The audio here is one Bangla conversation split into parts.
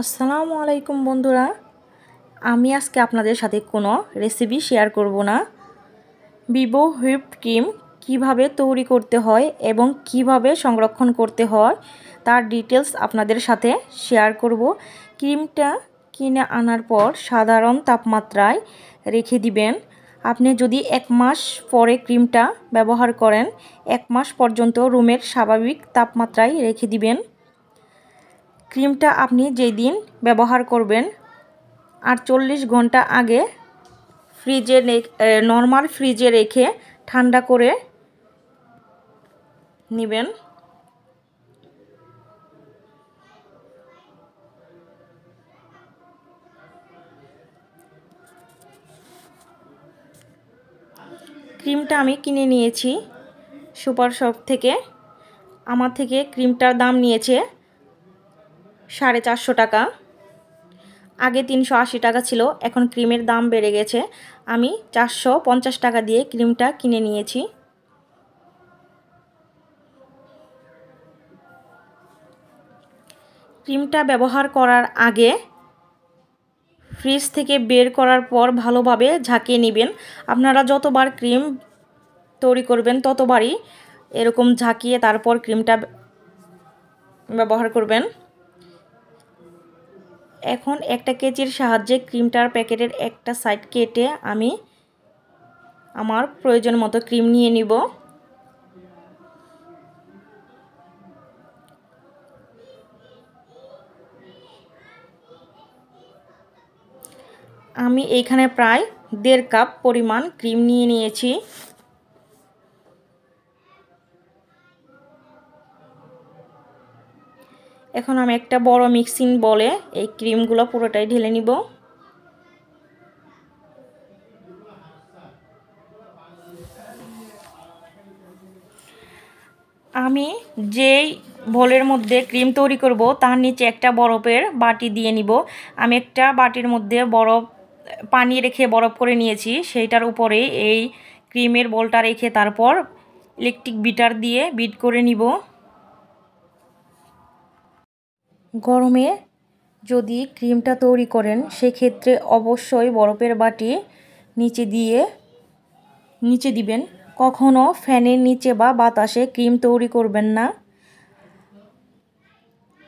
আসসালামু আলাইকুম বন্ধুরা আমি আজকে আপনাদের সাথে কোনো রেসিপি শেয়ার করব না বিবো হুইপ ক্রিম কিভাবে তৈরি করতে হয় এবং কিভাবে সংরক্ষণ করতে হয় তার ডিটেলস আপনাদের সাথে শেয়ার করব ক্রিমটা কিনে আনার পর সাধারণ তাপমাত্রায় রেখে দিবেন আপনি যদি এক মাস পরে ক্রিমটা ব্যবহার করেন এক মাস পর্যন্ত রুমের স্বাভাবিক তাপমাত্রায় রেখে দিবেন ক্রিমটা আপনি যেই দিন ব্যবহার করবেন আর চল্লিশ ঘন্টা আগে ফ্রিজে নর্মাল ফ্রিজে রেখে ঠান্ডা করে নেবেন ক্রিমটা আমি কিনে নিয়েছি সুপার শপ থেকে আমার থেকে ক্রিমটার দাম নিয়েছে সাড়ে চারশো টাকা আগে তিনশো আশি টাকা ছিল এখন ক্রিমের দাম বেড়ে গেছে আমি চারশো পঞ্চাশ টাকা দিয়ে ক্রিমটা কিনে নিয়েছি ক্রিমটা ব্যবহার করার আগে ফ্রিজ থেকে বের করার পর ভালোভাবে ঝাঁকিয়ে নেবেন আপনারা যতবার ক্রিম তৈরি করবেন ততবারই এরকম ঝাঁকিয়ে তারপর ক্রিমটা ব্যবহার করবেন এখন একটা কেচির সাহায্যে ক্রিমটার প্যাকেটের একটা সাইড কেটে আমি আমার প্রয়োজন মতো ক্রিম নিয়ে নিব আমি এইখানে প্রায় দেড় কাপ পরিমাণ ক্রিম নিয়ে নিয়েছি এখন আমি একটা বড় মিক্সিং বলে এই ক্রিমগুলো পুরোটাই ঢেলে নিব আমি যেই বলের মধ্যে ক্রিম তৈরি করব তার নিচে একটা বরফের বাটি দিয়ে নিব আমি একটা বাটির মধ্যে বরফ পানি রেখে বরফ করে নিয়েছি সেইটার উপরে এই ক্রিমের বলটা রেখে তারপর ইলেকট্রিক বিটার দিয়ে বিট করে নিব গরমে যদি ক্রিমটা তৈরি করেন সেক্ষেত্রে অবশ্যই বরফের বাটি নিচে দিয়ে নিচে দিবেন কখনও ফ্যানের নিচে বা বাতাসে ক্রিম তৈরি করবেন না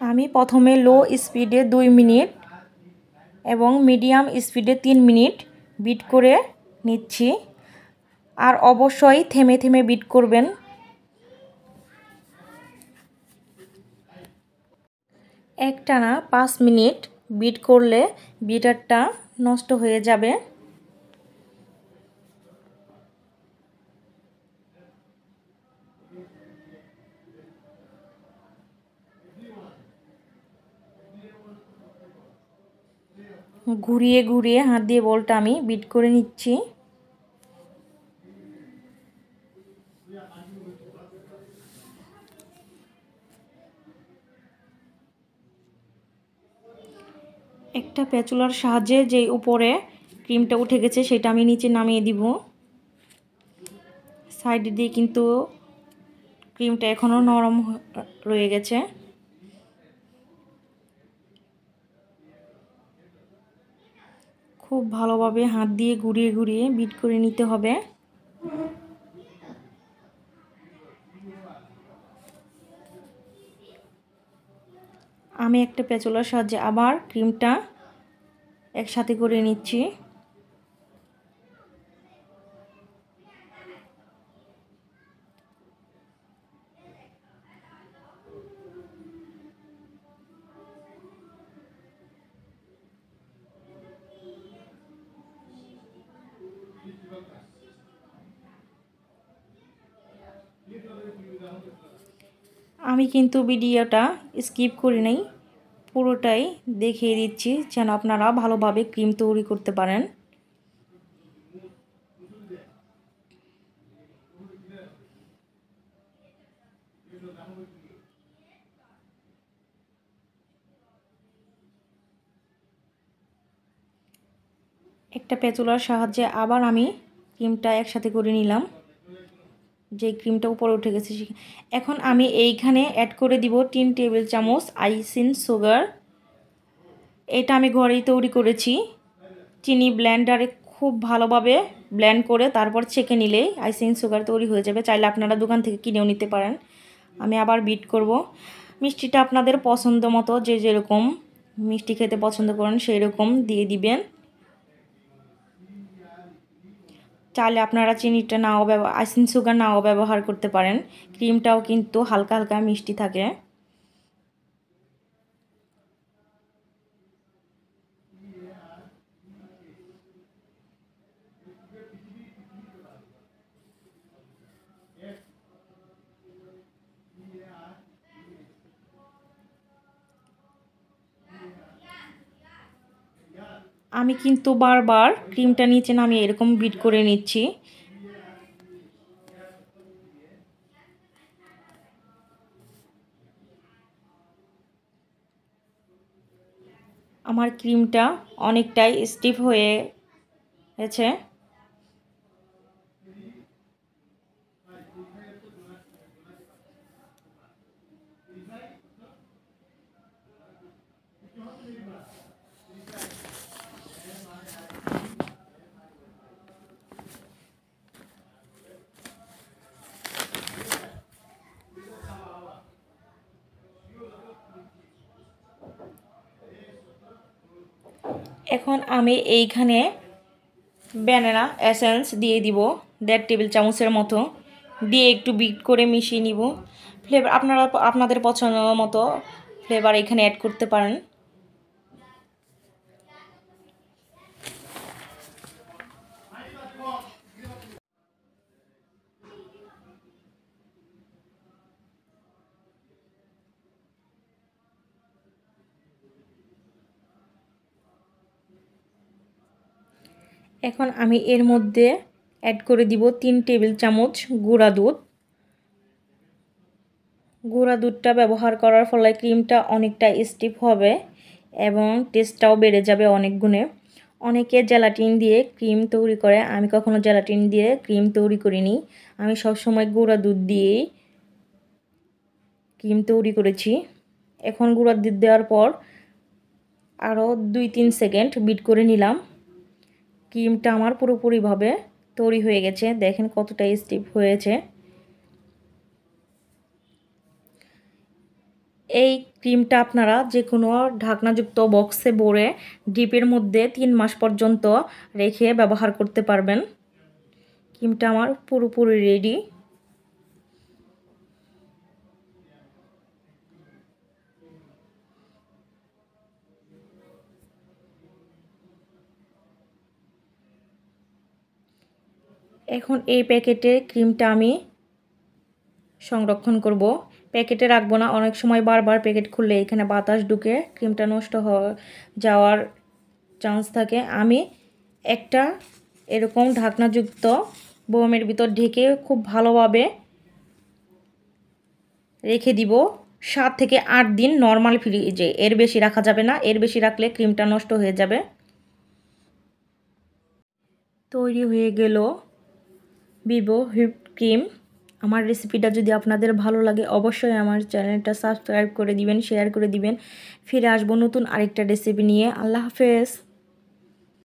আমি প্রথমে লো স্পিডে দুই মিনিট এবং মিডিয়াম স্পিডে তিন মিনিট বিট করে নিচ্ছি আর অবশ্যই থেমে থেমে বিট করবেন একটানা পাঁচ মিনিট বিট করলে বিটারটা নষ্ট হয়ে যাবে ঘুরিয়ে ঘুরিয়ে হাত দিয়ে বলটা আমি বিট করে নিচ্ছি একটা প্যাচুলার সাহায্যে যে উপরে ক্রিমটা উঠে গেছে সেটা আমি নিচে নামিয়ে দিব সাইড দিয়ে কিন্তু ক্রিমটা এখনও নরম রয়ে গেছে খুব ভালোভাবে হাত দিয়ে ঘুরিয়ে ঘুরিয়ে বিট করে নিতে হবে আমি একটা পেঁচলার সাহায্যে আবার ক্রিমটা একসাথে করে নিচ্ছি Gracias. আমি কিন্তু ভিডিওটা স্কিপ করি নাই পুরোটাই দেখিয়ে দিচ্ছি যেন আপনারা ভালোভাবে ক্রিম তৈরি করতে পারেন একটা পেঁচুলার সাহায্যে আবার আমি ক্রিমটা একসাথে করে নিলাম যে ক্রিমটা উপরে উঠে গেছে এখন আমি এইখানে অ্যাড করে দিব তিন টেবিল চামচ আইসিন সুগার এটা আমি ঘরেই তৈরি করেছি চিনি ব্ল্যান্ডারে খুব ভালোভাবে ব্ল্যান্ড করে তারপর ছেঁকে নিলেই আইসিন সুগার তৈরি হয়ে যাবে চাইলে আপনারা দোকান থেকে কিনেও নিতে পারেন আমি আবার বিট করব মিষ্টিটা আপনাদের পছন্দ মতো যে যেরকম মিষ্টি খেতে পছন্দ করেন সেই রকম দিয়ে দিবেন চালে আপনারা চিনিটা নাও ব্যবহার আইসিন সুগার নাও ব্যবহার করতে পারেন ক্রিমটাও কিন্তু হালকা হালকা মিষ্টি থাকে আমি কিন্তু বারবার ক্রিমটা নিচে নামিয়ে এরকম বিট করে নিচ্ছি আমার ক্রিমটা অনেকটাই স্টিফ হয়ে গেছে এখন আমি এইখানে ব্যানানা এসেন্স দিয়ে দিব দেড় টেবিল চামচের মতো দিয়ে একটু বিট করে মিশিয়ে নিব ফ্লেভার আপনারা আপনাদের পছন্দ মতো ফ্লেভার এখানে অ্যাড করতে পারেন এখন আমি এর মধ্যে অ্যাড করে দিব তিন টেবিল চামচ গুঁড়া দুধ গুঁড়া দুধটা ব্যবহার করার ফলে ক্রিমটা অনেকটা স্টিফ হবে এবং টেস্টটাও বেড়ে যাবে অনেক গুণে অনেকে জেলাটিন দিয়ে ক্রিম তৈরি করে আমি কখনো জেলাটিন দিয়ে ক্রিম তৈরি করিনি আমি সবসময় গুঁড়া দুধ দিয়েই ক্রিম তৈরি করেছি এখন গুঁড়া দুধ দেওয়ার পর আরও দুই তিন সেকেন্ড বিট করে নিলাম ক্রিমটা আমার পুরোপুরিভাবে তৈরি হয়ে গেছে দেখেন কতটা স্টিপ হয়েছে এই ক্রিমটা আপনারা যে কোনো ঢাকনাযুক্ত বক্সে বোরে ডিপের মধ্যে তিন মাস পর্যন্ত রেখে ব্যবহার করতে পারবেন ক্রিমটা আমার পুরোপুরি রেডি এখন এই প্যাকেটের ক্রিমটা আমি সংরক্ষণ করব প্যাকেটে রাখবো না অনেক সময় বারবার প্যাকেট খুললে এখানে বাতাস ঢুকে ক্রিমটা নষ্ট যাওয়ার চান্স থাকে আমি একটা এরকম ঢাকনাযুক্ত বোমের ভিতর ঢেকে খুব ভালোভাবে রেখে দিব সাত থেকে আট দিন নর্মাল ফ্রিজে এর বেশি রাখা যাবে না এর বেশি রাখলে ক্রিমটা নষ্ট হয়ে যাবে তৈরি হয়ে গেল বিবো হুইপ ক্রিম আমার রেসিপিটা যদি আপনাদের ভালো লাগে অবশ্যই আমার চ্যানেলটা সাবস্ক্রাইব করে দিবেন শেয়ার করে দিবেন ফিরে আসবো নতুন আরেকটা রেসিপি নিয়ে আল্লাহ হাফেজ